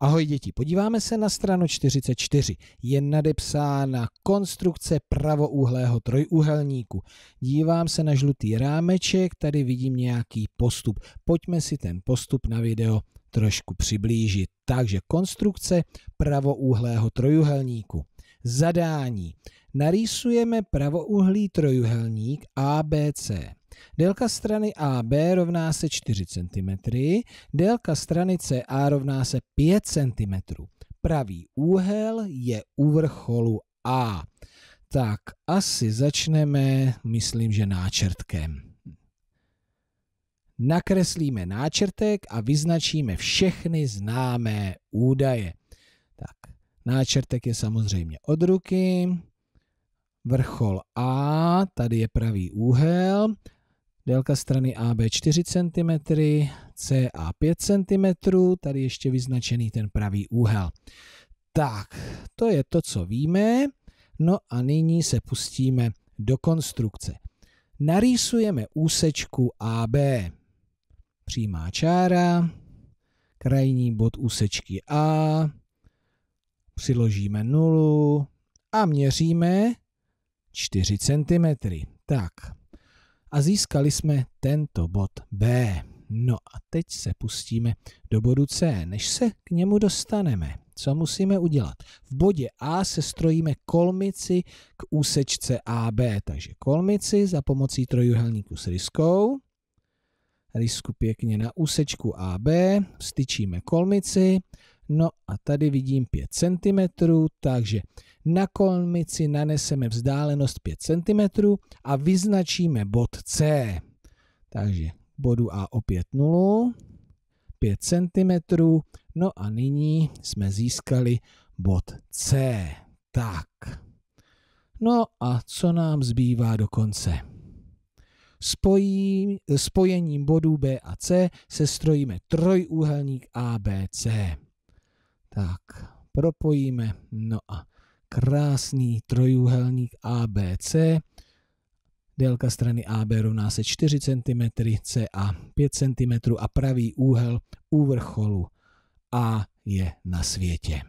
Ahoj děti, podíváme se na stranu 44. Je nadepsána konstrukce pravoúhlého trojúhelníku. Dívám se na žlutý rámeček, tady vidím nějaký postup. Pojďme si ten postup na video trošku přiblížit. Takže konstrukce pravoúhlého trojúhelníku. Zadání. Narýsujeme pravouhlý trojuhelník ABC. Délka strany AB rovná se 4 cm, délka strany CA rovná se 5 cm. Pravý úhel je u vrcholu A. Tak asi začneme, myslím, že náčrtkem. Nakreslíme náčrtek a vyznačíme všechny známé údaje. Tak, náčrtek je samozřejmě od ruky, vrchol A, tady je pravý úhel, délka strany AB 4 cm, CA 5 cm, tady ještě vyznačený ten pravý úhel. Tak, to je to, co víme. No a nyní se pustíme do konstrukce. Narýsujeme úsečku AB. Přímá čára, krajní bod úsečky A, přiložíme nulu a měříme 4 cm. Tak, a získali jsme tento bod B. No a teď se pustíme do bodu C. Než se k němu dostaneme, co musíme udělat? V bodě A se strojíme kolmici k úsečce AB. Takže kolmici za pomocí trojuhelníku s riskou. Rysku pěkně na úsečku AB, styčíme kolmici, no a tady vidím 5 cm, takže na kolmici naneseme vzdálenost 5 cm a vyznačíme bod C. Takže bodu A opět 0, 5 cm. No a nyní jsme získali bod C. Tak. No a co nám zbývá do konce? Spojí, spojením bodů B a C se strojíme trojúhelník ABC. Tak, propojíme, no a krásný trojúhelník ABC. Délka strany AB rovná se 4 cm, CA 5 cm a pravý úhel u vrcholu A je na světě.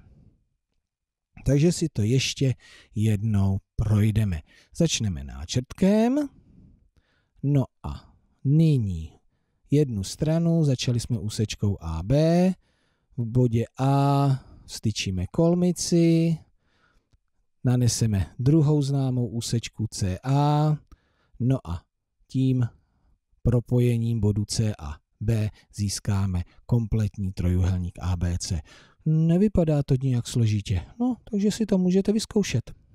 Takže si to ještě jednou projdeme. Začneme náčrtkem. No a nyní jednu stranu, začali jsme úsečkou AB, v bodě A styčíme kolmici, naneseme druhou známou úsečku CA, no a tím propojením bodu C a B získáme kompletní trojuhelník ABC. Nevypadá to nějak složitě, no takže si to můžete vyzkoušet.